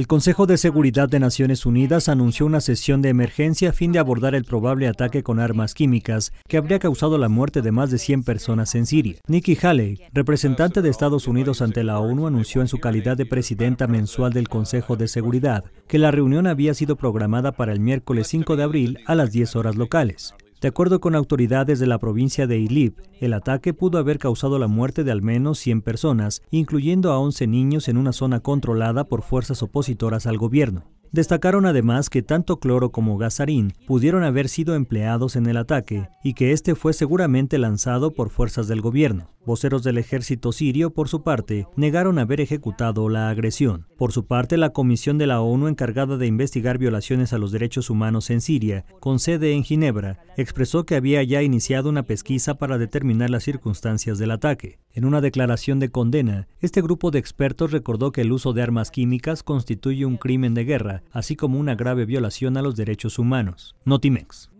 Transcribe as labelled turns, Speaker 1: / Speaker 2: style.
Speaker 1: El Consejo de Seguridad de Naciones Unidas anunció una sesión de emergencia a fin de abordar el probable ataque con armas químicas que habría causado la muerte de más de 100 personas en Siria. Nikki Haley, representante de Estados Unidos ante la ONU, anunció en su calidad de presidenta mensual del Consejo de Seguridad que la reunión había sido programada para el miércoles 5 de abril a las 10 horas locales. De acuerdo con autoridades de la provincia de Ilib, el ataque pudo haber causado la muerte de al menos 100 personas, incluyendo a 11 niños en una zona controlada por fuerzas opositoras al gobierno. Destacaron además que tanto cloro como gasarín pudieron haber sido empleados en el ataque y que este fue seguramente lanzado por fuerzas del gobierno. Voceros del ejército sirio, por su parte, negaron haber ejecutado la agresión. Por su parte, la comisión de la ONU encargada de investigar violaciones a los derechos humanos en Siria, con sede en Ginebra, expresó que había ya iniciado una pesquisa para determinar las circunstancias del ataque. En una declaración de condena, este grupo de expertos recordó que el uso de armas químicas constituye un crimen de guerra, así como una grave violación a los derechos humanos. Notimex.